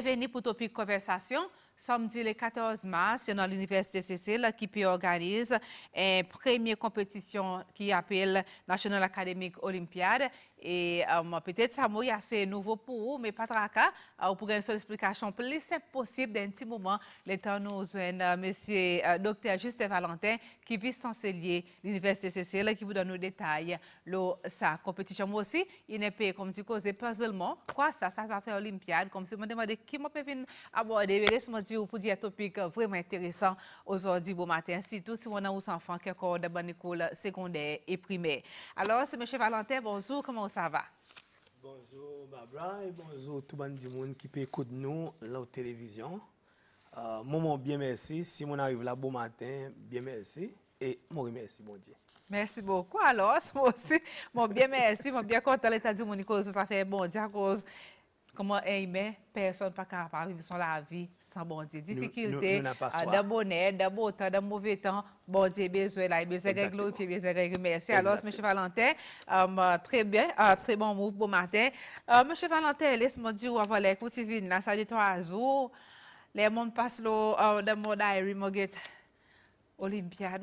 venu pour topic conversation. Samedi le 14 mars, c'est dans l'Université Cécile qui organise une eh, première compétition qui appelle National Académique Olympiade. Et euh, peut-être ça mot assez nouveau pour vous, mais pas tracas. Euh, pour une seule explication plus simple possible d'un petit moment, les temps nous un euh, monsieur docteur Justin Valentin, qui vice-chancelier l'Université Cécile, qui vous donne nos détails de sa compétition. Moi aussi, il n'est pas comme si seulement puzzlement. Quoi ça, ça, ça fait Olympiade, comme si me demandez qui m'a aborder, mais aujourd'hui pour dire un topic vraiment intéressant aujourd'hui, bon matin, tout, si on a aux enfants qui encore dans bonne école secondaire et primaire. Alors, c'est M. Valentin, bonjour, comment ça va? Bonjour, Barbara, bonjour tout le monde qui peut écouter nous la télévision. Euh, moment bien merci. Si on arrive là, bon matin, bien merci. Et mon merci, bon Dieu. Merci beaucoup. Alors, moi aussi, mon bien merci, mon bien content l'état du monde, ça fait bon Dieu à cause comment aimer, eh, personne pas capable de vivre la vie sans bon Dieu. Difficulté, euh, dans bonheur, dans bon temps, mauvais temps, bon Dieu besoin là, besoin de besoin de Alors, M. Valentin, euh, euh, très bien, très bon move, bon matin. M. Valentin, laisse-moi dire là, Les monde passent dans mon Olympiade,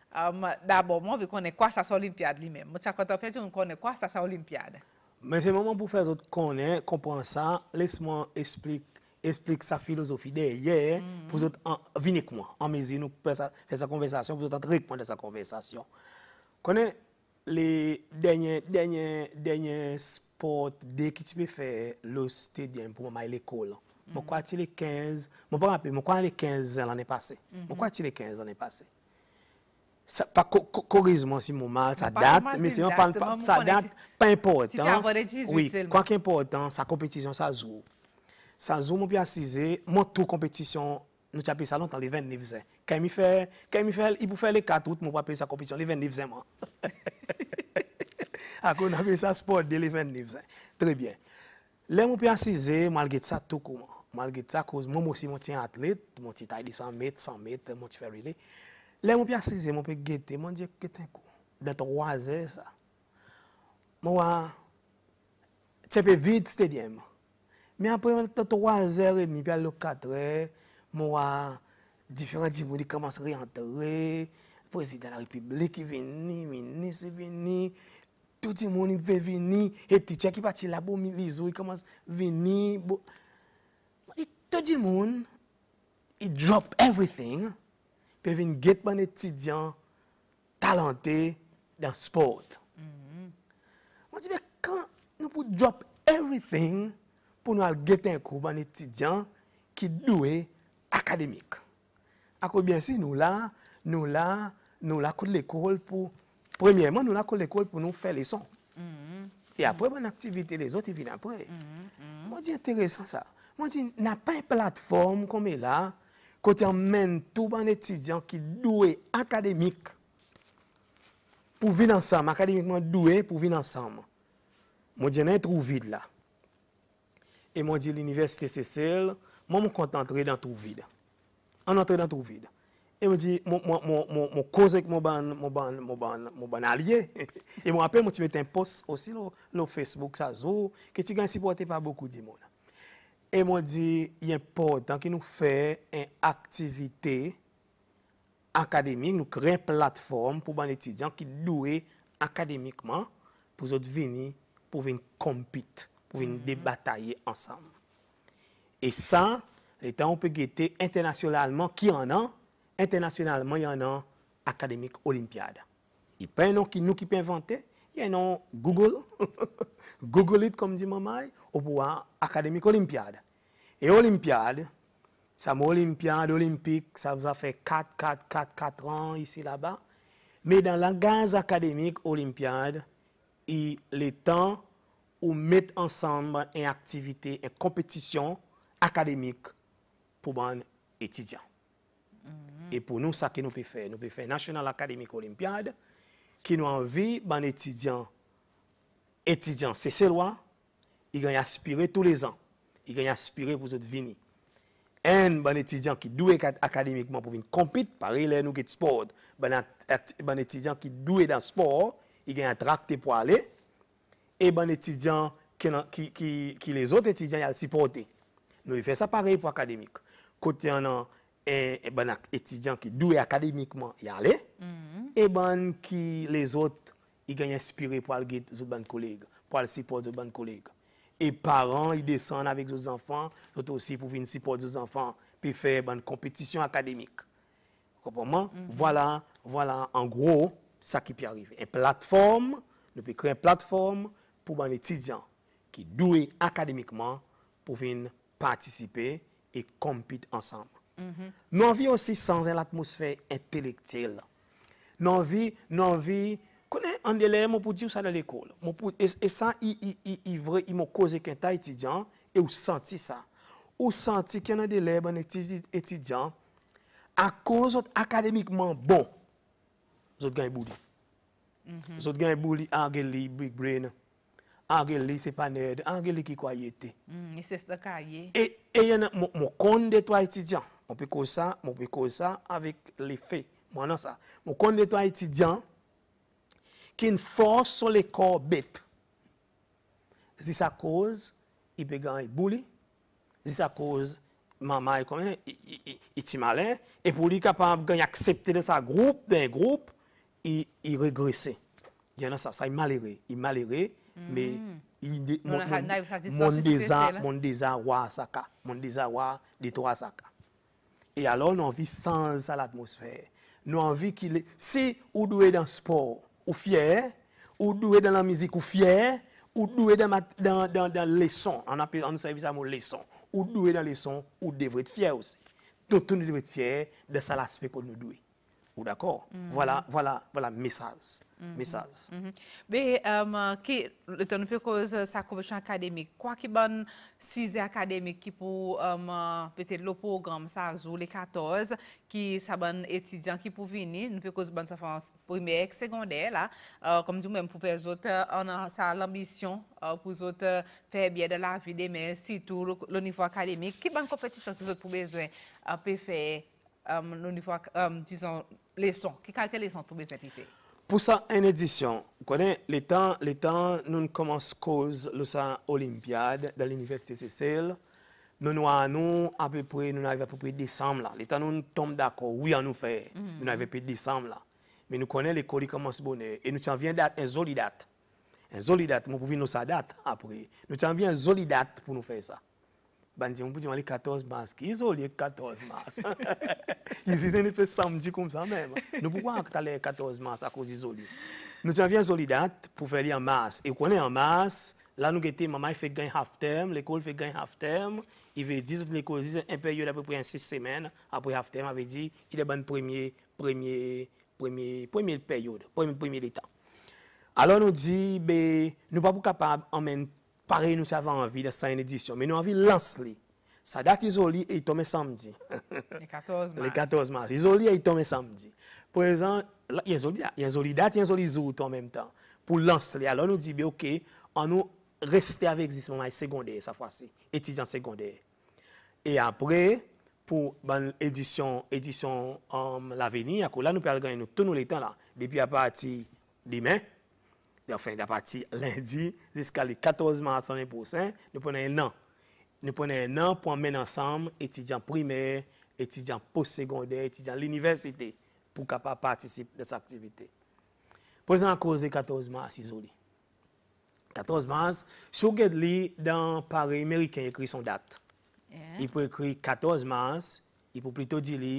Um, d'abord, moi, je connais quoi ça, c'est l'Olympiade lui-même. Ça, quand on fait, on connaît quoi ça, c'est l'Olympiade Mais c'est le moment pour faire autres connaît, comprendre ça. Laisse-moi expliquer explique sa philosophie derrière mm -hmm. pour vous venez avec moi, en maison nous faire sa conversation, pour vous entrer répondre à sa conversation. Connais les derniers, derniers, derniers sports tu fait le stadium pour moi à l'école. Pourquoi mm -hmm. il est 15, je ne me rappelle pas, 15 l'année passée. Pourquoi mhm. tu les 15 l'année passée? pa korizman si mou mal, sa dat, sa dat, pa importan, kwa ki importan, sa kompetisyon sa zou. Sa zou moun pi asize, moun tou kompetisyon, nou ch api sa lontan le 20 nevzen. Kè mi fè, kè mi fè, i pou fè le 4 out moun pa api sa kompetisyon le 20 nevzen man. Ah, Akou na pe sa sport de le 20 nevzen. Tre bien. Le moun pi asize, malget sa toukouman, malget sa, kouz moun mousi moun tiye atlet, moun ti tay di 100 met, 100 met, moun ti fè rile, Le mwen pya seze, mwen pye gete, mwen diye keten kou. De to waze sa. Mwen waa, tepe vid stedye mwen. Me apre mwen te to waze, mwen pya lo katre, mwen waa, diferent di moun di komanse reantere, prezident la republik yi veni, minis yi veni, touti moun yi ve veni, eti tchek yi pati la pou mi vizou yi komanse veni. Touti moun, yi drop everything, pe vin get ban etidyan talante dan sport. Mhm. Mwen di, ben, kan nou pou drop everything pou nou al get en kou ban etidyan ki dwe akademik. Akou, bensi, nou la, nou la, nou la kou l'ekol pou, premièman, nou la kou l'ekol pou nou fè leson. Mhm. E apre, ban aktivite, lesot, e vin apre. Mhm, Mwen di, enteresan sa. Mwen di, nan pa en platfom kom e la, Côté tu même tout un étudiant qui doué académique pour vivre ensemble, académiquement doué pour vivre ensemble. mon j'ai un trou vide là. Et moi, dit l'université c'est celle, moi, je suis content d'entrer dans tout vide. En entrer dans tout vide. Et me dit, mon cause avec mon ban, mon ban, mon ban, mon ban allié. Et moi, mon tu mets un post aussi sur Facebook, ça, que tu gagnes supporté pas beaucoup de monde. Et moi dit, il est important que nous fait une activité académique, nous crée une plateforme pour les étudiants qui doués académiquement pour venir pour venir compiter, pour venir mm ensemble. Et ça, l'État on peut guetter internationalement qui en a, internationalement il y en a académique olympiade. Il pas nom qui nous qui peut inventer, y a non Google, Google it comme dit maman, ou pour académique Olympiade. Et Olympiade, ça m'a Olympiade, Olympique, ça a fait 4, 4, 4, 4 ans ici, là-bas. Mais dans la gaz académique Olympiade, il est temps où mettre ensemble une activité, une compétition académique pour les étudiants. Mm-hmm. Et pour nous, ça que nous pouvons faire, nous pouvons faire National Academic Olympiade, qui nous envie, bon étudiant, étudiant, c'est ces lois, il gagne aspirer tous les ans. Il gagne aspirer pour autres venir. Un bon étudiant qui doué académiquement pour venir compétir, pareil est nous qui sport, un ben, ben, étudiant qui doué dans sport, il gagne attracté pour aller et bon étudiant qui, qui, les autres étudiants y a supporté. Nous fait ça pareil pour académique. Côté en a un ben, étudiant qui doué académiquement y aller. Mhm et qui les autres, ils gagnent inspiré pour aller guider les autres collègues, pour aller supporter de leurs collègues. Et parents, ils descendent avec leurs enfants, d'autres aussi pour venir supporter les enfants, puis faire une compétition académique. Comprenez? Mhm. Voilà, voilà, en gros, ça qui peut arriver. Une plateforme, nous peut créer une plateforme pour les étudiants qui doués académiquement pour venir participer et compétir ensemble. Mhm. Nous aussi sans une atmosphère intellectuelle nan vi, nan vi, konen an dilem, moun pou di ou sa dal ekol. Moun pou, e, e san, i, i, i, i vre, i moun koze kenta etidyan, e ou santi sa. Ou santi kena dilem an etidyan, akon zot akademikman bon, zot genye boudi. Mhm. Zot genye boudi ange li, big brain, ange li, se pa ned, ange li ki kwa ye te. Mhm, e se stakaye. E, e, moun konde to a etidyan, moun pe koza, moun pe koza avik li fey. Moi, non, ça. Je connais toi étudiant qui une force sur les corps bêtes. c'est ça cause, il peut gagner bouli. c'est ça cause, maman est comme il est malin. Et pour lui, capable gagner accepter de sa groupe, d'un groupe, il, il régresser. Il y en a ça, ça, il malheureux. Il malheureux, mais hmm. il mon désar, mon désar, wa saka. Mon désar, wa, de trois saka. Et alors, on vit sans l'atmosphère nous avons envie qu'il est. Si ou doué dans sport, ou fier, ou doué dans la musique, ou fier, ou doué dans, dans, dans, les sons, on appelle service à mon leçon, ou doué dans les sons, ou devrait être fier aussi. Tout nous devrait être fier de ça l'aspect que nous doué ou d'accord mhm. voilà voilà voilà message mhm. message mhm. Mais, -hmm. temps um, ki le sa convention académique quoi qui bon six académique qui pour euh, peut-être le programme ça joue les 14 qui ça bon étudiants qui pour venir nous faisons cause bonne première primaire secondaire là euh, comme vous même pour les autres on a ça l'ambition pour les autres faire bien de la vie des mais surtout le, le niveau académique qui bonne compétition que les autres pour besoin uh, peut faire Um, nous au niveau, um, disons, les sons. Quelle les sons pour mes invités pour ça, une édition, vous connaissez, le temps, le temps, nous commençons cause le l'Olympiade Olympiade de l'Université CCL. Nous, nous, avons à peu près, nous n'avons à peu près décembre. Le temps, nous tombons d'accord, oui, à nous faire. Mm-hmm. Nous n'avons à peu près décembre. Mais nous connaissons, à commence bonheur. Et nous tiens une jolie date. Une jolie date, nous pouvons nous sa date après. Nous tiens une jolie date pour nous faire ça bandit, on peut dire les 14 masques. Ils ont les 14 mars. ils étaient un samedi comme ça même. Nous pouvons les 14 mars à cause d'isolés. Nous avions solidate pour faire en mars. Et quand on est en mars, là nous étions, maman fait gagner half term, l'école fait gagner half term. Il veut dire l'école dit un période à peu près 6 semaines après half term, avait dit il est bonne premier premier premier premier période, premier premier temps. Alors nous dit ben nous pas capables en même temps Pare, nou se avan anvi de sa yon edisyon, men nou anvi lans li. Sa dat yon zoli, e yi tome samdi. Le 14 mars. Yon zoli, e yi tome samdi. Prezen, yon zoli dat, yon zoli zouto anmenm tan. Pou lans li, alo nou dibe, ok, an nou reste avek disman may sekondè sa fwa se, etijan sekondè. E apre, pou edisyon la veni, akou la nou pel ganyan nou ton nou le tan la, depi apati dimen, fin da pati lendi, ziskali 14 mars ane posen, nou pwene nan. Nou pwene nan pou an men ansam etidjan primer, etidjan pos sekonder, etidjan l'universite pou kapap patisip des aktivite. Po zan kouze 14 mars izou li. 14 mars, sou gèd li dan pari Ameriken yè kri son dat. Yè. Yè pou yè kri 14 mars, yè pou plito di li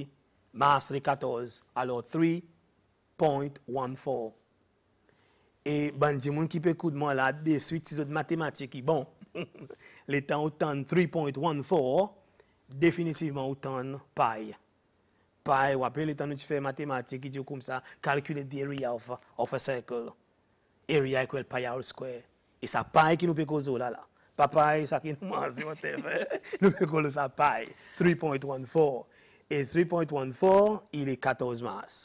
mars li 14, alò 3.14 E ban di moun ki pe koud moun la, desuit ti zo de matematik ki bon, le tan ou tan 3.14, definitivman ou tan pi. Pi, wapen le tan nou ti fe matematik ki diyo koum sa, kalkule di area of a circle. Area equal pi out square. E sa pi ki nou pe kouzou la la. Pa pi, sa ki nou mas, nou pe kouzou sa pi. 3.14. E 3.14, ili 14 mas.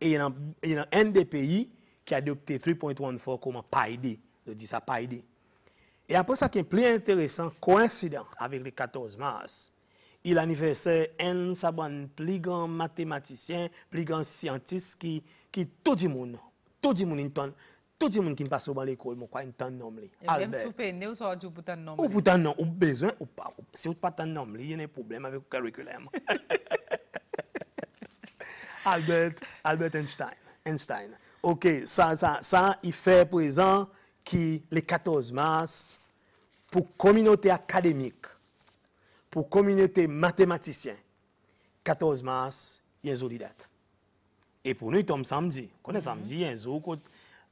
E yon an end de peyi, qui a adopté 3.14 comme PID. Je dis ça PID. Et après ça qui est plus intéressant, coïncident avec le 14 mars, il anniversaire un saban plus grand mathématicien, plus grand scientiste qui, qui tout le monde, tout le monde, tout le monde qui passe dans l'école, je crois, il nomme. Albert. Ou pourtant non, ou besoin, ou pas. Si vous pas tant nom, il y a un problème avec le curriculum. Albert, Albert Einstein. Einstein. Ok, ça, ça, ça, il fait présent qui, le 14 mars, pour communauté académique, pour communauté mathématicien, 14 mars, il y a une date. Et pour nous, il tombe samedi. Quand est samedi, il y a un jour,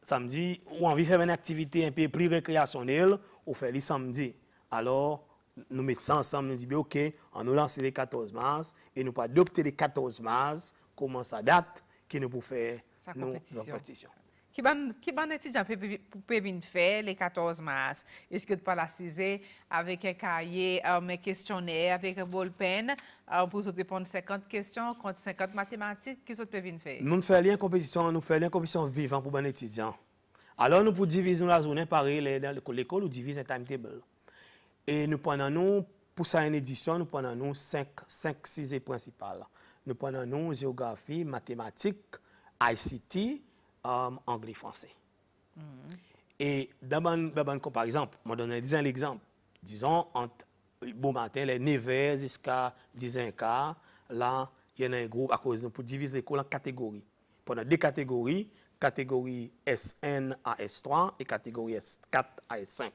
samedi, on a envie de faire une activité un peu plus récréationnelle, on fait le samedi. Alors, nous mettons ça ensemble, nous disons, OK, on nous lance le 14 mars, et nous pas adopter le 14 mars, comment ça date, qui nous pour faire qui compétition. Qui étudiant peut Pévin le 14 mars? Est-ce que tu la cise avec un cahier, euh, un questionnaire, avec un ballpen euh, pour répondre 50 questions contre 50 mathématiques? Qu'est-ce que tu peux faire? Nous ne faisons une compétition, nous faisons une compétition vivante pour bon étudiant. Alors nous pour diviser la journée par l'école, nous divisons un timetable. Et nous prenons nous, pour ça une édition, nous prenons nous 5 6 principales. Nous prenons nous géographie, mathématiques, ICT, um, anglais-français. Mm-hmm. Et d'abord, par exemple, je donner un exemple. Disons, entre, bon matin, les nevers jusqu'à 10 h là, il y a un groupe à cause pour diviser l'école en catégories. Pendant deux catégories, catégorie SN à S3 et catégorie S4 à S5.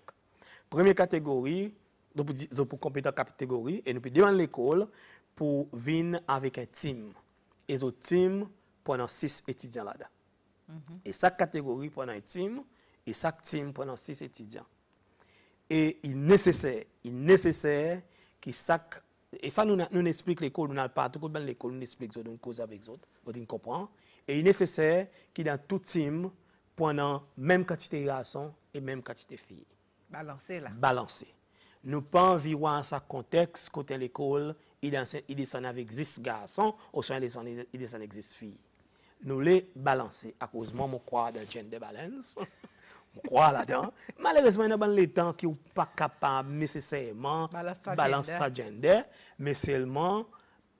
Première catégorie, nous pour compléter la catégorie et nous pouvons demander l'école pour venir avec un team. Et ce team, pendant six étudiants là-dedans. Et chaque catégorie pendant un team, et chaque team pendant six étudiants. Et il est nécessaire, il est nécessaire que chaque... Et ça, nous, nous explique l'école, nous n'allons pas tout l'école, nous explique nous cause avec autres, vous comprenez Et il est nécessaire y dans tout team, pendant même quantité de garçons et même quantité de filles. Balancer là. Balancer. Nous pas vivre dans un contexte, côté l'école, il descend avec six garçons, au sein il descend avec 10 filles. Nou le balanse akouzman mou kwa da jende balanse. Mou kwa la dan. Malèresman nan ban le tan ki ou pa kapa meseseyman balanse sa jende. Meseseyman,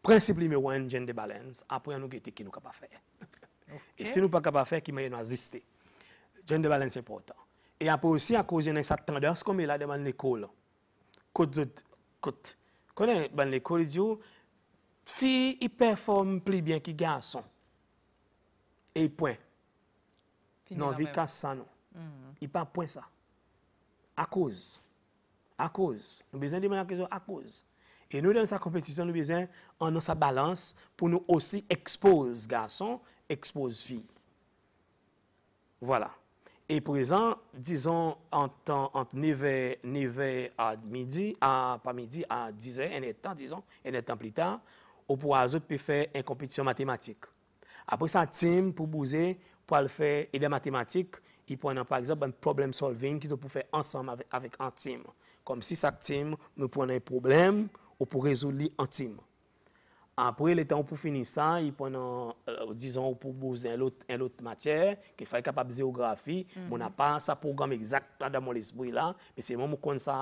prinsip li me wè jende balanse. Apo yon nou gete ki nou kapa fè. E se nou pa kapa fè ki mayon nou aziste. Jende balanse yon potan. E apou osi akouzman sa tanda skoume la de man le kol. Konen ban le kol diyo fi yi perform pli bien ki ganson. et point. Non, qu'à ça, non. Mm. Il pas point ça. À cause. À cause. Nous besoin de la question à cause. Et nous, dans sa compétition, nous besoin en sa balance pour nous aussi expose garçon, expose filles. Voilà. Et présent, disons, entre, 9h, à midi, à, pas midi, à 10h, un temps, disons, un temps plus tard, au peut faire une compétition mathématique. Apre sa tim pou bouze pou al fè edè matematik, i pou anan par exemple un problem solving ki tou pou fè ansam avèk an tim. Kom si sak tim nou pou anan un problem ou pou rezou li an tim. Apre le tan pou fini sa, i pou anan, ou euh, di zon ou pou bouze en lout matyèr ki fè kapabize ou grafi, moun mm. apan sa program exakt la da moun lesboui la, pe se moun mou kon sa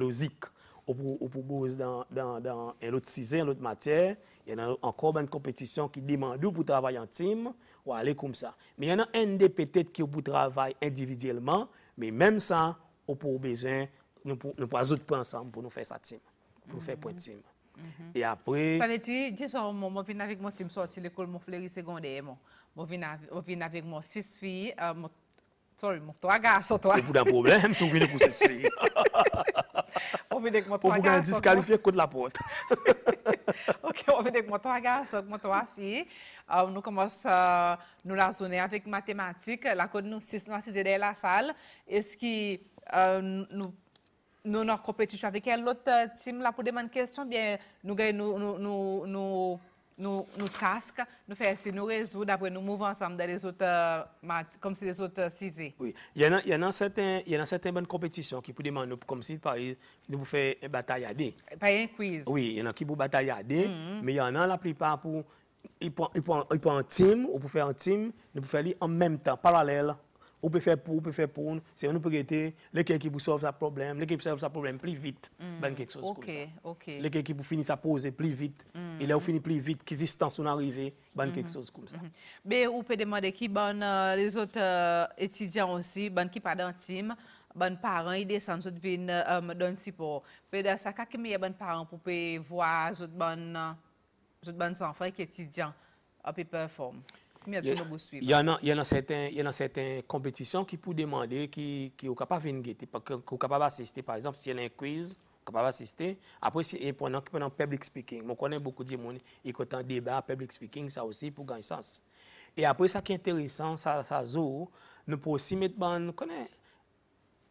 lozik. ou pour dans, un autre sujet un autre matière. Il y en a encore une compétition qui demande pour travailler en team, ou aller comme ça. Mais il y en a un des peut-être qui pour travailler individuellement, mais même ça, on peut besoin, nous pouvons résoudre points ensemble pour nous faire ça team, pour nous faire point team. Mhm. Et après... Ça veut dire, je suis je viens avec mon team sorti l'école, mon fleuri secondaire, je viens avec mon six filles, euh, mon Sorry, mon trois garçons, toi. Vous un problème, si vous venez pour six filles. On mwen 3 gars. la porte. ok, on vous avec gars, la zone euh, euh, avec mathématiques. La nous nous 6 la ce qui euh, nous, nous nous compétition avec elle? pour demander bien nous nous, nous casque nous faisons nous résoudre, après nous mouvons ensemble dans les autres euh, comme si les autres euh, cisés. Oui, il y en a, il y en a certains, il y en a certains bonnes compétitions qui pour demander, comme si par exemple, nous faire une bataille à deux. Pas un quiz. Oui, il y en a qui pour bataille à deux, mm-hmm. mais il y en a la plupart pour, ils prennent un team, ou pour faire un team, nous pouvons faire en même temps, parallèle. On peut faire pour, ou peut faire pour, on peut guetter, l'équipe qui vous sauve sa problème, l'équipe qui sauve sa problème plus vite, mm. Ben, quelque chose comme ça. Les L'équipe qui vous finit sa pose plus vite, Il mm. et là on finit plus vite, qui son sont arrivés ben quelque mm-hmm. chose comme ça. Mm-hmm. Mais on peut demander qui ben, euh, les autres euh, étudiants aussi, ben qui pas team, ban parents ils descendent ils viennent euh, support. Peut dans ça qui meilleur ban parents pour voir autres ben, euh, autres enfants enfants qui étudiants à peu il y en a, il y y a certaines compétitions qui peuvent demander qui qui au capable venir guetter, par exemple s'il y a un quiz, capable d'assister. Après y pendant pendant public speaking, moi connais beaucoup de gens qui ont un débat public speaking ça aussi pour gagner sens. Et après ça qui est intéressant, ça ça nous pour aussi mettre ban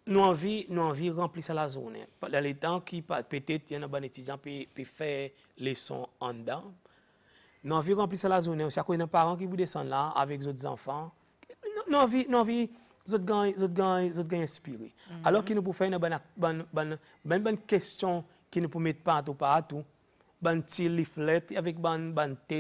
nous envie nous envie remplir ça la zone. Dans les temps peut-être qu'il y a a un étudiant peut faire leçon en dedans nous avons rempli la zone. On se des parents qui qui là avec là enfants. Nous enfants. pas d'autres nan d'autres gars, mhm. Alors qu'ils nous faire une bonne bonne, bonne, nous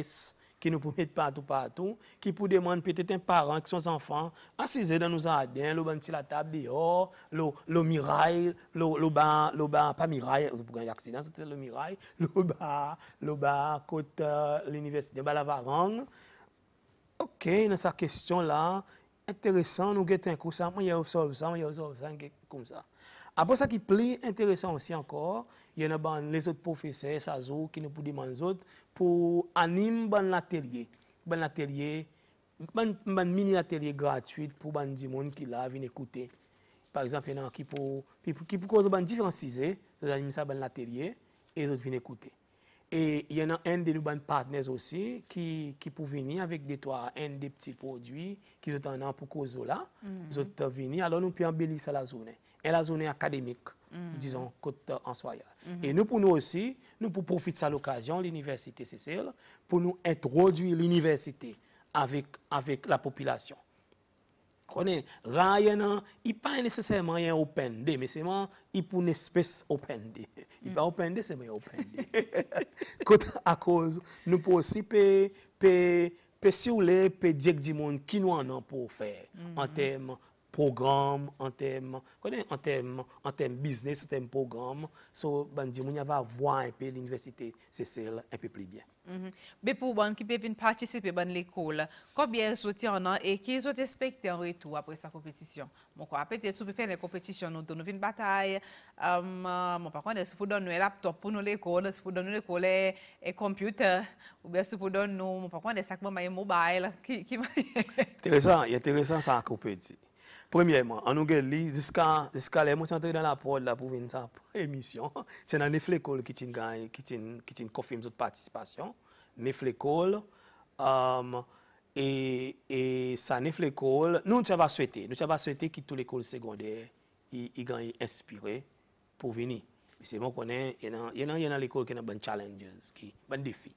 qui nous promet partout, partout, qui pour demander peut-être un parent, qui sont enfants, assisés dans nos jardins, le sur la table dehors, le mirail, le bas, le bas, pas mirail, pour un accident, c'était le mirail, le bas, le bas, côté euh, l'université, de la Ok, dans sa question là, intéressant, nous avons un cours, ça, moi, il y a ça, moi, il y a ça, comme ça. Après ça, qui est plus intéressant aussi encore, il y en a ban les autres professeurs, qui nous pour demander pour animer ban l'atelier. Ban l'atelier, ban, mini-atelier gratuit pour ban des gens qui là, viennent écouter. Par exemple, il y en a qui pour, qui pour cause ban différencier, ils ça l'atelier, et les autres viennent écouter. Et il y en a un de nos partenaires aussi qui, qui pour venir avec des toits, un des petits produits qui sont en pour cause là. Mm -hmm. Ils alors nous pouvons embellir ça la zone et la zone académique, mm. disons, côte en soya. Mm-hmm. Et nous, pour nous aussi, nous pour profiter de cette occasion, l'Université Cécile, pour nous introduire l'université avec, avec la population. Konen, il pas nécessairement pas open day, open c'est mais il pour une espèce open day. Il mm. pas open day c'est yen open day, c'est à cause, nous pour aussi pe, pe, pe si ou le, pe diek di moun ki nou anan pou fè, mm -hmm. an programme, en termes, en thème en termes business, en programme, so, ben, on va voir un peu l'université, c'est celle un peu plus bien. Mm-hmm. Mais pour ceux qui peuvent participer à l'école, combien sont en an et qu'ils ont respecté en retour après sa compétition? Mon quoi, peut-être si vous faire une compétition, nous donnons une bataille, mon hum, euh, par contre, si vous donnez un laptop pour nous l'école, si vous donnez l'école et un computer, ou bien si vous donnez, mon par contre, des un mobile, qui... qui... intéressant, intéressant ça à peut Premye man, an nou gen li, ziska le moun chan te dan la pod la pou ven sa pre-emisyon, se nan nef le kol ki tin konfirm zot patisipasyon. Nef le kol, e sa nef le kol, nou chan va swete, nou chan va swete ki tou le kol segonde yi gan yi espire pou veni. Se moun konen, yon nan le kol ki nan ban challenge, ki ban defi.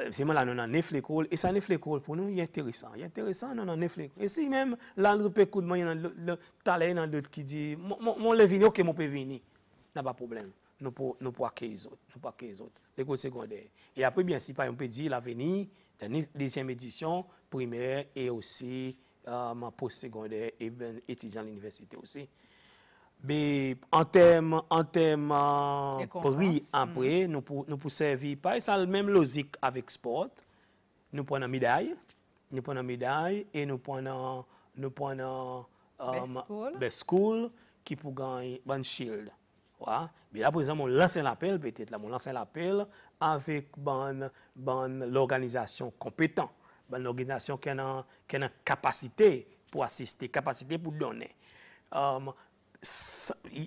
Euh, Se non, non, non, men la nou nan nef lekol, e sa nef lekol pou nou yon yon teresan, yon teresan nan nan nef lekol. E si men la nou pe koud man yon talen nan dout ki di, moun le vini, ok moun pe vini, nan pa problem, nou po akè yon zot, nou po akè yon zot, dekou sekondè. E apri bensi pa yon pe di la vini, dekou desyem edisyon, primer, e osi euh, moun post sekondè, etidjan l'universite osi. Be, an tem, an tem pri apre, mm. nou pou servi pa, e sa l'mem lozik avik sport, nou pwana miday, nou pwana miday, e nou pwana nou pwana beskoul, ki pou gany ban shild. Be la, pou zan, moun lansen l'apel, bete, moun lansen l'apel avik ban ban l'organizasyon kompetan, ban l'organizasyon kè nan kapasite pou asiste, kapasite pou donè. Amm, euh,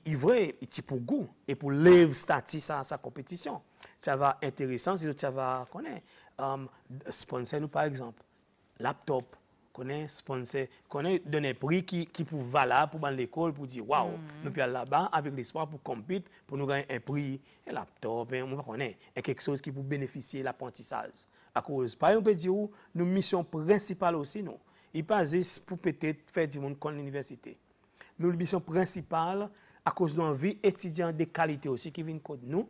il vrai, il pour goût et pour lever statut sa, sa compétition. Ça va intéressant, si ça va connaît. Um, sponsor nous par exemple, laptop, connaît sponsor, connaît donner prix qui qui pour aller pour l'école pour dire waouh, mm. nous puis là-bas avec l'espoir pour compétir, pour nous gagner un prix, un laptop, un, hein, on connaît, et quelque chose qui pour bénéficier l'apprentissage. À cause par exemple, on peut dire nous mission principale aussi non. Il pas juste pour peut-être faire du monde comme l'université nous, mission principale, à cause nos vie étudiante de qualité aussi qui viennent de nous,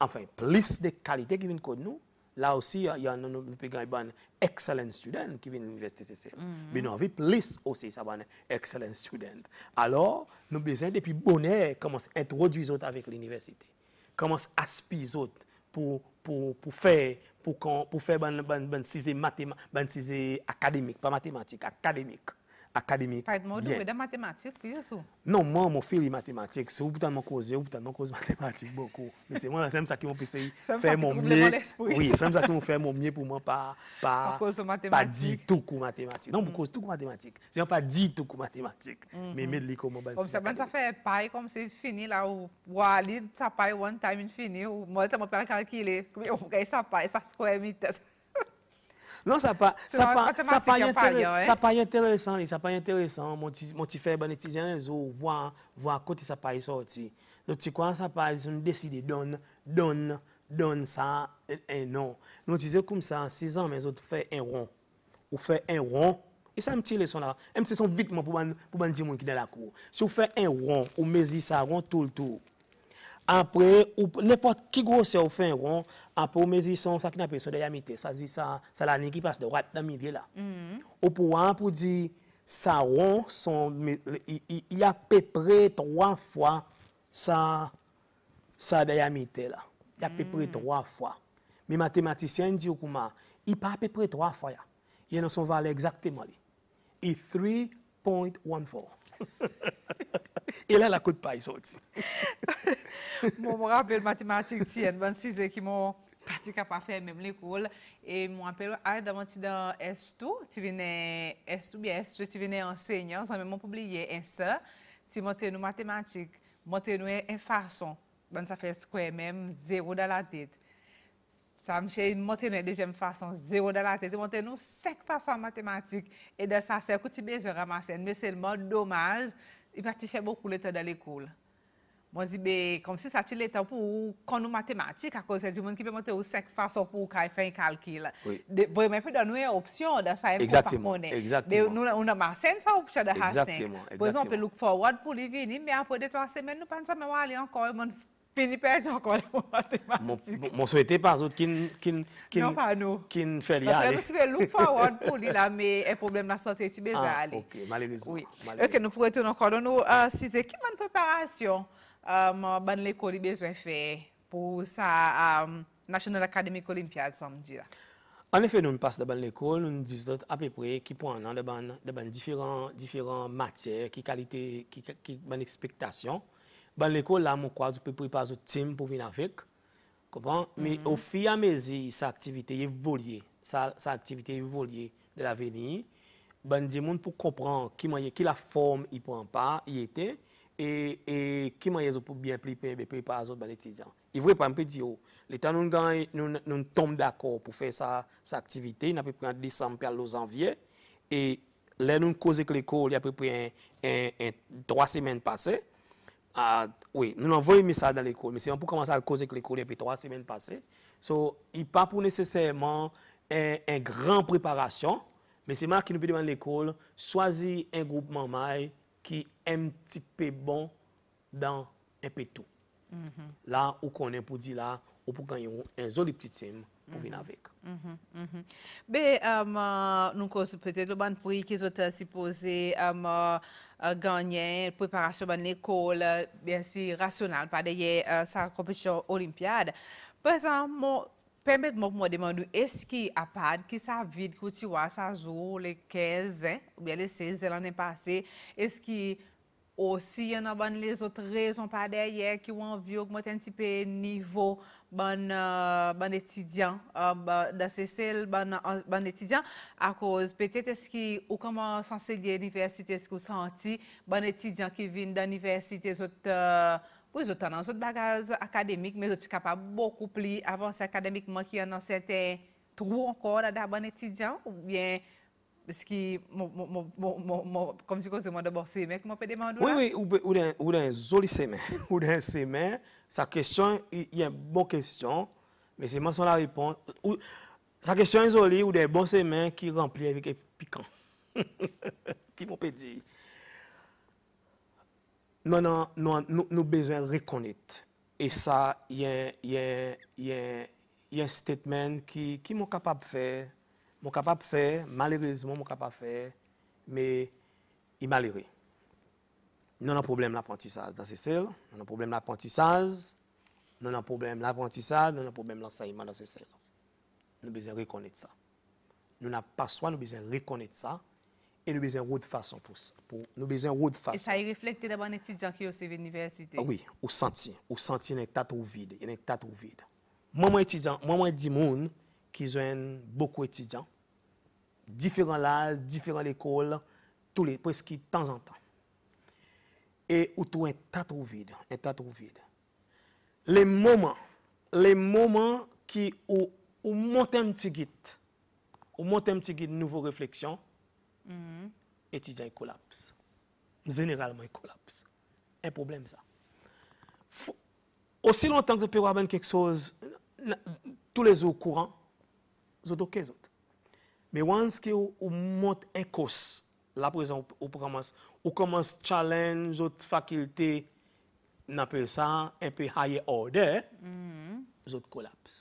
enfin, plus de qualité qui viennent de nous, là aussi, il y a un excellent student qui vient de l'université mhm. Mais nous avons plus aussi, ça va un excellent student. Alors, nous avons besoin, depuis bonheur, commence à introduire avec l'université. Commence à aspirer pour, pour, pour faire, pour, pour faire, académique, pas mathématique, académique. Akademik. Non, non, mm. mm-hmm. Fait mou dwe de matematik pou yon sou? Non, moun mou feli matematik. Se ou pou tan moun koze, ou pou tan moun koze matematik bokou. Se moun sa ki moun pise fè moun mne pou moun pa di toukou matematik. Non pou koze toukou matematik. Se moun pa di toukou matematik. Mè mèd li kou moun bansi. Kou mwen sa fè paye kou mwen se fini la ou wali sa paye one time in fini ou moun ta moun pwè la kalkile kou mwen yon pou kaye sa paye sa square meters. Non, ça pas, ça pas, ça pas, ça pas intéressant, ça pas intéressant. Mon petit frère bénéticien, voir, voir côté ça pas sorti. Donc, tu crois, ça pas, ils ont décidé, donne, donne, donne ça, un non. Nous disons comme ça, en 6 ans, mais autres fait un rond. Ou fait un rond. Et ça, me tire les là. Même si c'est son vite pour pour dire qui dans la cour. Si vous faites un rond, ou mesure ça rond tout le tour. Anpre, ou ne pot ki gwo se ou fe yon, anpre ou me zi son sa ki na pe sou deyamite. Sa zi sa, sa la ni ki pase deyamite la. Mm-hmm. Ou pou anpou di, sa yon, son, y api pre 3 fwa sa deyamite la. Y api pre 3 fwa. Mi matematisyen di ou kouman, y pa api pre 3 fwa ya. Y eno son vali egzakti moli. Y 3.14. Et là, la côte de paille sortie. Mon rappel mathématique tient, mathématiques, tiens, 26 ans qui m'ont parti pas faire même l'école. Et je me rappelle, ah, d'abord, tu dans S2, tu venais S2, bien S2, tu venais enseignant, ça même oublié, s ça, tu montais nous mathématiques, montais nous une façon. Ben, ça fait square même, zéro dans la tête. Ça m'a monté monter deuxième façon, zéro dans la tête. monté nous cinq façons en mathématiques. Et dans ça, c'est que bien je ramasser. Mais c'est le seulement, dommage, il m'a fait beaucoup de temps dans l'école. Moi, je dis, comme si ça tu le temps pour qu'on nous mathématiques à cause du monde qui peut monter aux cinq façons pour faire un calcul. Oui. mais peut donner une option dans ça. Exactement. Exactement. Nous, on a marqué ça option de Hassan. Exactement. Par exemple, look forward pour les venir, mais après deux, trois semaines, nous pensons, mais on va aller encore, Pini perdi encore les mathématiques. Mon souhaité par autre qui qui non pas nous qui ne fait rien. Parce que look forward pour lui là mais un problème de santé tu besoin ah, aller. OK, malheureusement. Oui. OK, nous pourrions retourner encore dans nous euh, six équipes en préparation. Euh ban l'école besoin faire pour sa euh, National Academy Olympiad samedi là. En effet, nous passons devant l'école, nous disons à peu près qui prend dans différentes différents matières, qui qualité, qui, qui, qui expectation. Ban lèkòl la mò kwa, zupè pripa zout tim pou vin avèk. Kòpan? Mi ou fi yamezi sa aktivite yé volye. Sa aktivite yé volye de la veni. Ban di moun pou kompran ki mwenye ki la form yè pou anpa, yè te. E ki mwenye zupè biè pripe, biè pripa zout ban etidjan. Yè vwè pa mpè di yo. Lè tan nou ngany, nou ntom d'akò pou fè sa aktivite. Na pripè an disampè al lòz anvye. E lè nou nkose kè lèkòl, yè pripè an drwa semen pase. oui, nous avons envoyé ça dans l'école, mais c'est pour commencer à causer avec l'école depuis trois semaines passées. So, il n'y a pas pour nécessairement une un grande préparation, mais c'est moi qui nous demande l'école, choisir un groupement qui est un petit peu bon dans un peu tout. Mm-hmm. Là, où qu'on est pour dire là, on pour gagner un joli petit team pou vin mhm. avik. Mhm, mhm. Be, euh, nou kon se prete lou ban pri ki zote si pose euh, euh, ganyen preparasyon ban ekol biensi rasyonal pa deye sa kompetisyon olimpiade. Prezant, mou, pemet mou pou mou demandou eski apad ki sa vide koutiwa sa zou, le kez, le seze lanen pase, eski... Osi, yon an ban le zot rezon pa deye ki wan vyo gmote an tipe nivo ban etidyan, euh, euh, da se sel ban etidyan. Akoz, petet eski ou kaman sansege yon universite, eski ou santi, ban etidyan ki vin dan universite, zot, euh, pou zot an an zot bagaj akademik, me zot si kapap bokou pli avans akademikman ki yon an senten trou ankor la da ban etidyan, ou bien... Parce que, comme tu c'est moi d'abord, c'est mec, qui je demander. Oui, oui, ou d'un joli semaine. Ou des semaine, sa question, il y a une bonne question, mais c'est moi sur la réponse. sa question est jolie, ou des bons semaines qui rempli avec des piquants. qui m'ont dit. Non, non, non, nous avons besoin de reconnaître. Et ça, il y a, y, a, y a un statement qui, qui capable de faire. Moun kapap fè, malerizmoun moun kapap fè, me yi malerè. Nou nan problem l'apprentissaz dan se sèl, nou nan problem l'apprentissaz, nou nan problem l'apprentissaz, nou nan problem l'ansayman dan se sèl. Nou bezè rèkonnait sa. Nou nan paswa nou bezè rèkonnait sa, e nou bezè rôd fason tous. Nou bezè rôd fason. E sa yi reflekte dè ban etidjan ki yo se veniversite. Ah ou senti, ou senti nan tatou vide. Nan tatou vide. Moun mwen etidjan, moun mwen di moun ki jen boku etidjan, différents l'âge, différents écoles, tous les presque de temps en temps. Et où tout un tas vide, un tas vide. Les moments, les moments qui où, où un petit guide, où monte un petit guide nouveau réflexion, réflexions, -hmm. un collapse. Généralement, il collapse. Un problème ça. aussi longtemps que vous peux avoir quelque chose, tous les jours courants, je dois Me wans ki ou mot ekos la prezen ou pou komanse challenge zot fakilte na prezen e pe haye orde, zot kolaps.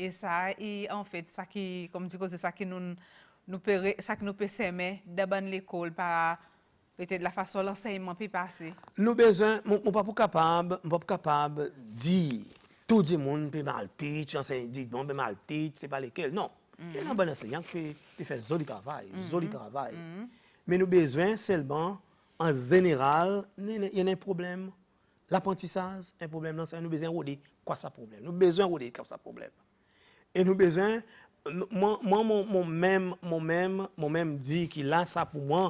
E sa, en fèt, sa ki nou pe seme daban l'ekol pa pete la fason l'anseyman pe pase? Nou bezen, mwen pa pou kapab di, tout di moun pe maltej, jansen di bon pe maltej, se pa lekel, non. E nan banan se, yank pe fe zoli travay, mm-hmm. zoli travay. Mm-hmm. Men nou bezwen selman, an zeneral, yon en problem, la pantisaz, en problem nan se, nou bezwen rode kwa sa problem. Nou bezwen rode kwa sa problem. E nou bezwen, moun moun mèm, moun mèm, moun mèm di ki la sa pou moun,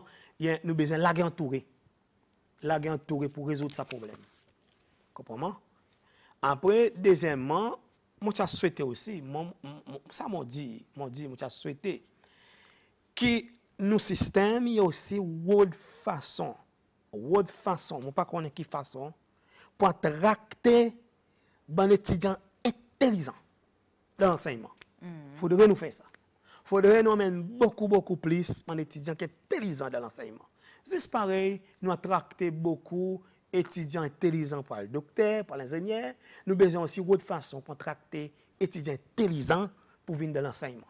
nou bezwen la gen toure. La gen toure pou rezout sa problem. Kopan moun? An pre, dezenman, Mwen chan souwete osi, sa mwen di, mwen chan souwete ki nou sistem yon si woud fason, woud fason, mwen pa konen ki fason, pou atrakte ban etidjan etelizan dan lansayman. Foudre nou fey sa. Foudre nou amen bokou bokou plis ban etidjan ketelizan dan lansayman. Zis parey nou atrakte bokou. étudiants intelligents par le docteur, par l'ingénieur. Nous besoin aussi d'autres façons contracter étudiants intelligents pour venir de l'enseignement.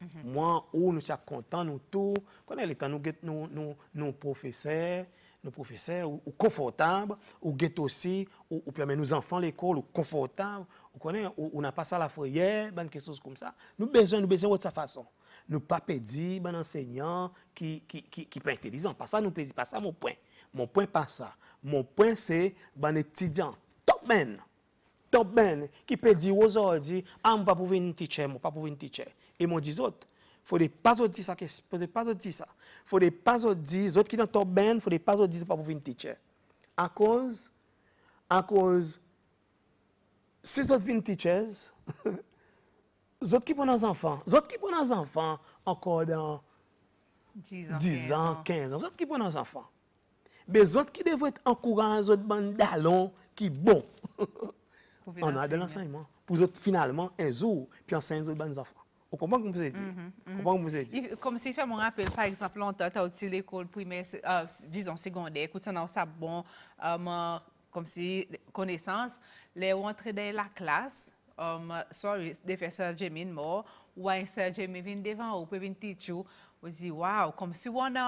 Mhm. Moi, où nous sommes contents, nous tous, quand les nous, nous, nos professeurs, nos professeurs, ou, confortables, ou ghetto aussi, ou, ou permet nos enfants l'école, ou confortables, ou connaît, ou, n'a pas ça la foyer, ben quelque chose comme ça. Nous besoin, nous besoin de sa façon. Nous pas dit ben enseignant qui, qui, qui, qui pas intelligent. Pas ça, nous pouvons pas ça, mon point. Mon point pas ça. Mon point c'est ben étudiant top men. Top men qui peut dire aux autres dit ah pas pour une teacher, pas pour une teacher. Et mon dit autres les pas dire ça, faut pas dire ça. les pas dire autres qui dans top ben, les pas dire pas pour une teacher. À cause à cause ces autres vin teachers autres qui prennent des enfants, autres qui prennent des enfants encore dans 10 ans, 10 15 ans, 15 ans, autres qui prennent des enfants mais autres qui devraient être encouragés, autres bandes d'allons qui bon. On a de l'enseignement. Pour autres, finalement, un jour, puis enseigner aux bonnes enfants. Vous comprenez comment vous avez dit? Mm-hmm, mm-hmm. Comment vous avez dit? Comme si fait mon rappel, par exemple, on t'a aussi l'école primaire, ah, disons secondaire, écoute, ça a bon, euh, comme si connaissance, les rentrer dans la classe, um, sorry, des faire mort, ou un Sir Jamie vient devant, ou peut venir teacher, Ou zi, waw, kom si wana,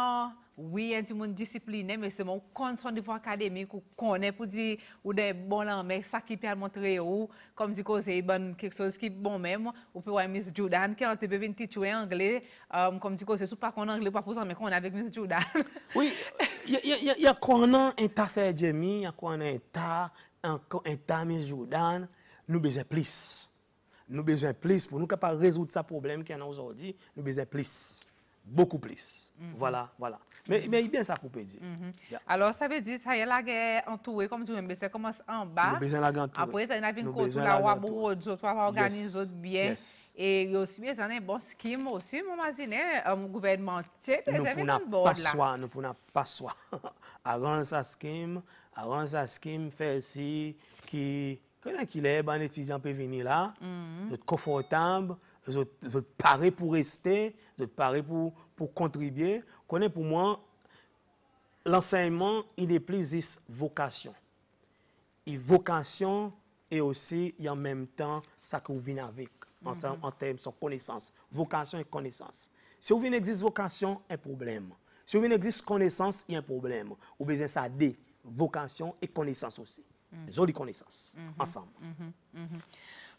wi, enti moun disipline, mese moun konson divwa akademik, ou kone pou zi, ou de bonan, me sa ki pe al montre ou, kom zi ko zi, bon keksos ki bon mem, ou pe wane Miss Giudan, ki an te bebe niti tchwe Angle, kom zi ko zi, sou pa kon Angle, pa pou zan me kon avek Miss Giudan. Oui, ya konan enta Seyed Jemi, ya konan enta Miss Giudan, nou beze plis. Nou beze plis, pou nou ka pa rezout sa problem ki an nou zodi, nou beze plis. Bekou plis. Vola, vola. Men yi ben sa koupè di. Alors sa ve di, sa yè lage entouè, kom di wè, mbe se komos anba. Nou bezen lage entouè. Apo e zè yon avin koutou la, wabou odzot, wabou organizot bie. Yes, yes. Bon e yo si bezen en bon skim osi, mwazine, mwou gouvernmentè, pè se ven anbòd la. Nou pou na paswa, nou pou na paswa. A ran sa skim, a ran sa skim fè si ki... Quelqu'un qu'il est, ben, les étudiants venir là, ils mhm. confortable, confortables, pour rester, de parer pour, pour contribuer. pour moi, l'enseignement, il est plus juste vocation. Et vocation, et aussi, et en même temps, ça que vous venez avec, en, terme mhm. termes de son connaissance. Vocation et connaissance. Si vous venez existe vocation, un problème. Si vous venez existe connaissance, il y a un problème. Vous avez besoin de ça, des vocation et connaissance aussi des mm-hmm. connaissances, mm-hmm. ensemble. Mm-hmm.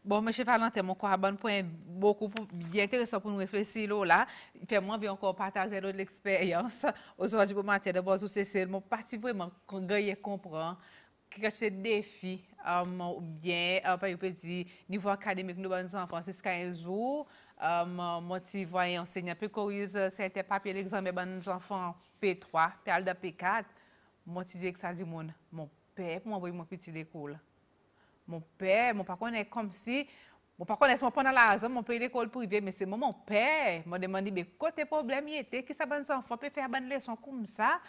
Bon, M. Valentin, mon corps un point beaucoup bien intéressant pour nous réfléchir là. Fait moi bien encore partager l'expérience aujourd'hui pour matin de base c'est mon parti vraiment gagner comprends, que c'est défi um, ou bien euh, par exemple dire niveau académique nous bonnes enfants c'est 15 jours moi tu vois enseignant peu corriger euh, certains papiers l'examen nos enfants P3 p 4 moi tu dis que ça dit mon père pour m'envoyer mon petit l'école. Mon père, mon pas connaît comme si mon pas connaît mon pendant la raison, mon père l'école privée, mais c'est mon père m'a demandé mais côté problèmes il était qui ça bonne enfant peut faire bonne leçon comme ça.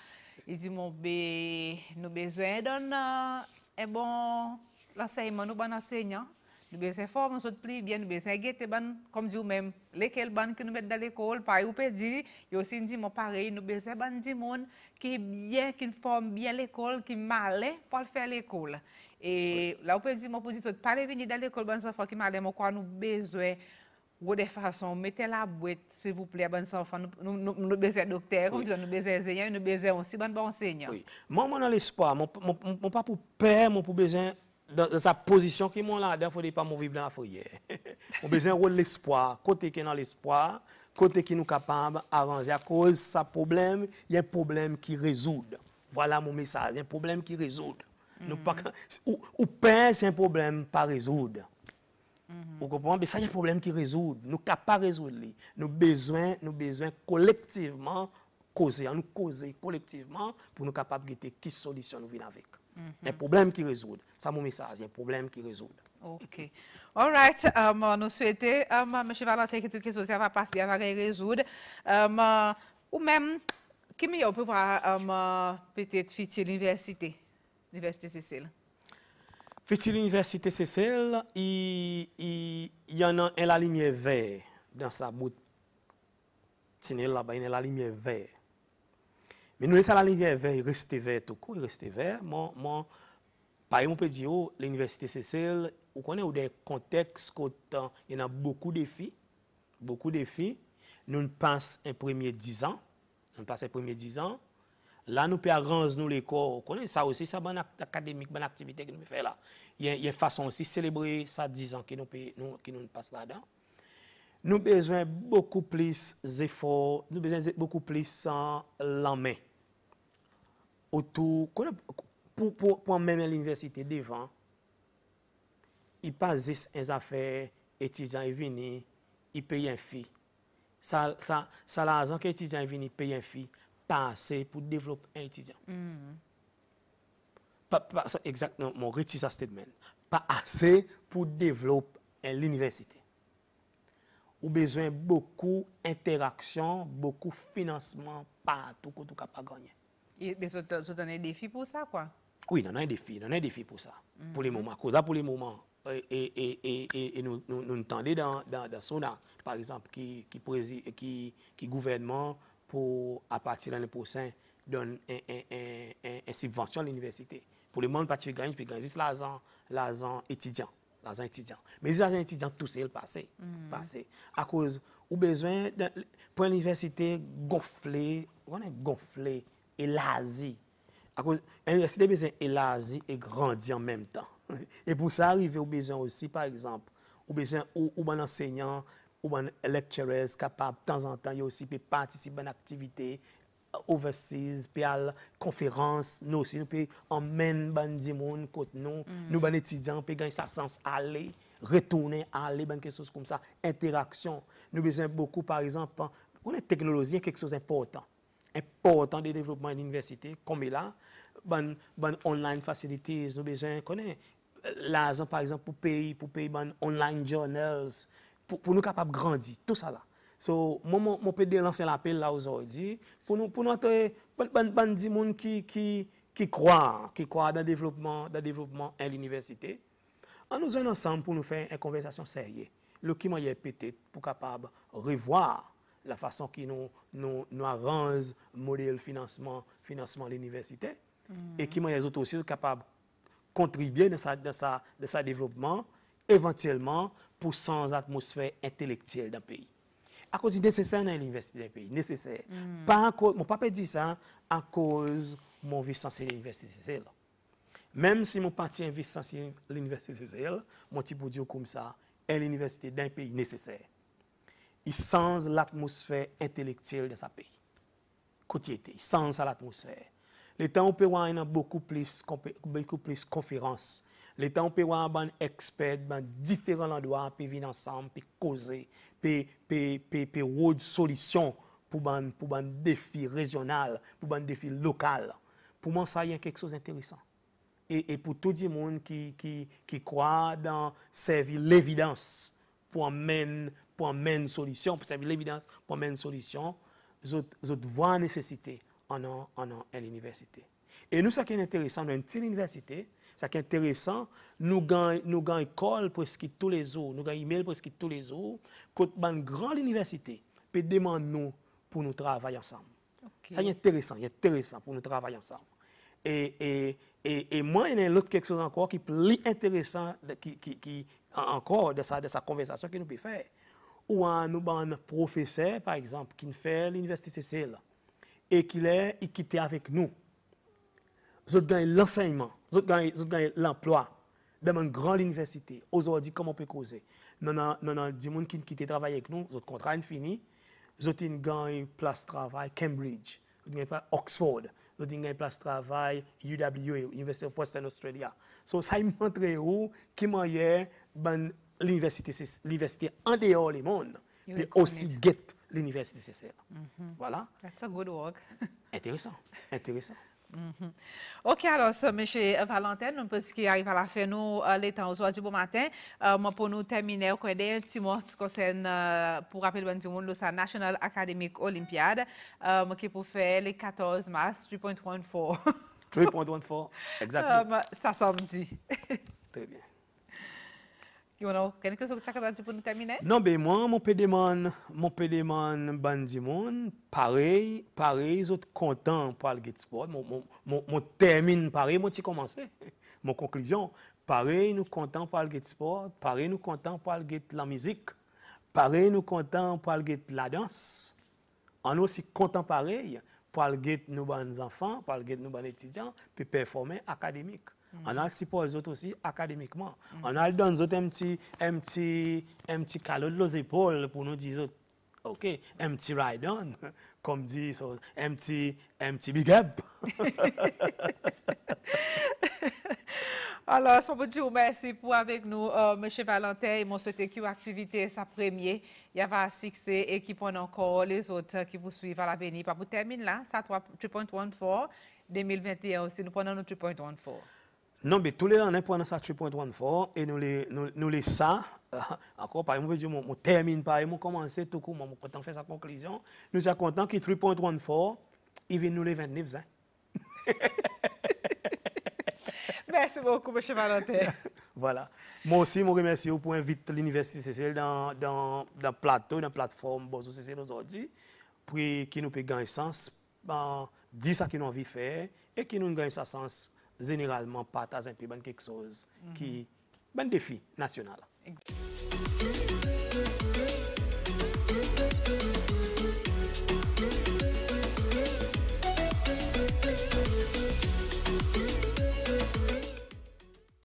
Il dit mon bé nous besoin d'un euh, bon semaine nous bon enseignant nous besoin fort, nous sommes plus bien, nous besoin baissons ban comme dit vous-même, lesquels ban que nous mettons dans l'école, pareil, vous pouvez dit et aussi a aussi pareil, nous baissons ban dit mon qui bien, qui forme bien l'école, qui malin pour le faire l'école. Et là, vous pouvez dire, mon position, pas venir dans l'école, ban enfants qui malin, mon quoi, nous besoin ou de façon, mettez la boîte, s'il vous plaît, bonne enfants, nous, nous, besoin baiser docteur, oui. nous baiser enseignant, nous besoin aussi, ban bon enseignant. Oui. Moi, mon espoir mon, mon, pas pour père, mon pour besoin dans, sa position qui m'ont là, il ne faut pas vivre dans la foyer. On besoin de l'espoir, côté qui est dans l'espoir, côté qui nous capable d'avancer à cause sa problème, il y a un problème qui résout. Voilà mon message, il y a un problème qui résout. Mm pas, ou, c'est un problème pas résoudre. Mm -hmm. Vous comprenez? Mais ça, il y a un problème qui résout. Nous ne pas résoudre. Nous besoin, nous besoin collectivement causer, hein, nous causer collectivement pour nous capables de qui solution nous venons avec. Il mhm. un problème qui résout. C'est mon message. Il un problème qui résout. OK. All right. Um, nous souhaitons, um, M. Valentin, que tout ce qui va passer va résoudre. Um, euh, ou même, qui mieux peut voir um, euh, peut-être fêter l'université, l'université Cécile? Fêter l'université Cécile, il, y en a un la lumière verte dans sa boutique. C'est là-bas, il y a la lumière verte. Men nou lè sa la lè yè vè, yè restè vè toukou, yè restè vè. Mon, mon, pa yè moun pè di yo, lè Université Cécile, ou konè ou dè konteks koutan, yè nan boku defi, boku defi, nou n'pans en premier 10 an, nou n'pans en premier 10 an, la nou pè arans nou lè kor, ou konè, sa osi sa ban akademik, ban aktivite kè nou mè fè la. Yè fason osi selebrè sa 10 an ki nou n'pans la dan. nous avons besoin beaucoup plus d'efforts, nous avons besoin de beaucoup plus sans la main. Autour, pour, pour, pour même l'université devant, il passe des affaires, étudiants est venu, il paye un fee. Ça, ça, ça l'argent que l'étudiant est venu payer un fee, assez pour développer un étudiant. Mm. Pas, exactement, mon statement. Pas assez pour développer l'université besoin beaucoup interaction, beaucoup financement partout que tout capable gagner. Et c'est tu un défi pour ça quoi Oui, on a un défi, on a un défi pour mm-hmm. ça. Pour les moments, cause pour les moments et, nous, nous, nous dans, dans, dans Sona, par exemple, qui, qui, qui, gouvernement, pour, à partir de l'année prochaine, donne une un, un, subvention à l'université. Pour les monde particulier, puis gagner l'argent étudiant un étudiant. Mais un étudiant, tout c'est le passé. Mm. passé. À cause, ou besoin, de, pour l'université, gonfler, on est gonflé, élasé. À cause, l'université besoin élasé et grandi en même temps. Et pour ça arriver, au besoin aussi, par exemple, au besoin, ou, ou enseignant, ou un lecturers capable, de temps en temps, aussi peut participer à une activité Overseas, pe al konferans, nou se nou pe amen ban di moun kote nou, mm. nou ban etidyan pe gen sa sens ale, retounen ale, ban kesos koum sa, interaksyon. Nou bezen beaucoup, par exemple, poune teknolosi an keksos important, important de devlopman l'universite, koume la, ban online facilities, nou bezen, konen, la zan, par exemple, pou peyi, pou peyi ban online journals, pou nou kapap grandi, tout sa la. So, mwen pwede lanse la apel la ouzo di, pou nou atoye ban di moun ki kwa, ki kwa dan devlopman, dan devlopman en l'universite, an nou zon ansan pou nou fè yon konversasyon serye. Lou ki mwen yon pwede pou kapab revoar la fason ki nou aranze model financeman l'universite, mm. e ki mwen yon zote ouse kapab kontribye de sa devlopman, eventyèlman pou sans atmosfè intelektiyel dan peyi. A kouzi nesesè nan l'université d'un peyi, nesesè. Moun pape di sa, a kouzi moun vissansyen l'université d'un peyi. Mèm si moun patyen vissansyen l'université d'un peyi, moun ti pou di yo koum sa, en l'université d'un peyi nesesè. I sans l'atmosfè intelektil de sa peyi. Kouti eti, i sans sa l'atmosfè. L'Etat oupewa en a boku plis konferansi. L'État on peut avoir des experts dans différents endroits, puis venir ensemble, puis causer, puis puis des solutions pour des défis régionaux, pour des défis locaux. Pour moi ça y a quelque chose d'intéressant. Et, pour tout le monde qui, croit dans servir l'évidence pour amener pour une solution, pour servir l'évidence, pour amener une solution, vous nécessité en en, Et nous, ça qui est intéressant dans une telle université, c'est intéressant, nous avons nous école presque tous les jours, nous gagnons email presque tous les jours. Quand une grande université peut demander nous pour nous travailler ensemble. C'est Ça est intéressant, est intéressant pour nous travailler ensemble. Et, moi, il y a autre quelque chose encore qui est plus intéressant qui, encore de sa, de sa conversation que nous peut faire. Ou un, un professeur, par exemple, qui fait l'université CCL et qui est, il quitté avec nous. Nous avons l'enseignement. Zot gany l'amplwa. Deman gran l'universite. Ozodi, komon pe koze. Nanan di moun ki te travay ek nou, zot kontran fini. Zotin gany plas travay Cambridge. Zotin gany plas travay Oxford. Zotin gany plas travay UW, University of Western Australia. So, sa yi montre ou ki maye ban l'universite an deyo li moun. Pe osi get l'universite se ser. Voilà. That's a good work. Interessant. Interessant. Mm-hmm. Ok, alos, M. Valentin, nou mpez ki arivala fe nou le tan ouzo di bon maten, mwen pou nou termine ou kwen de yon timot kosen pou rapelwen di moun lousan National Academic Olympiad, euh, mwen ki pou fe le 14 mars 3.34. 3.34, exactly. Sa samdi. Tre bien. Yon ou, que ke sou tchak adanti pou nou terminer Non, be, mwen, mwen pede man, mwen pede man bandi moun, parey, parey, zot kontan pou al sport, mwen termine pareil, mwen ti komanse. mon conclusion pareil nous contents pou al get sport, pareil nous contents pou al get la mizik, parey nou contents pou le get la danse. an nou si kontan parey pou al get nou ban zanfan, pou al get nou ban etidyan, on a support les autres aussi académiquement. On a donné autres un petit, un petit, un petit calot de leurs épaules pour nous dire, OK, un petit ride on, comme dit, un, petit, un petit big up. Alors, je vous merci pour avec nous, euh, M. Valentin, et mon souhaité que activité sa première. Il y avait un succès et qui prend encore les autres qui vous suivent à l'avenir. Pour terminer là, ça 3.14 2021 aussi, nous prenons notre 3.14. Non, mais tous les ans, on est pour ça 3.14 et nous les, nous, les ça. encore, par exemple, je termine par exemple, commence tout court, mon content fait sa conclusion. Nous sommes contents que 3.14, il vient nous les 29 ans. Merci beaucoup, M. Valentin. voilà. Moi aussi, je remercie vous pour inviter l'Université CCL dans, dans, dans le plateau, dans la plateforme CCL aujourd'hui, pour que nous puissions gagner sens, ben, dire ce qu'ils nous envie de faire et que nous gagne sa sens généralement pas un pays ben, quelque chose qui un ben, défi national.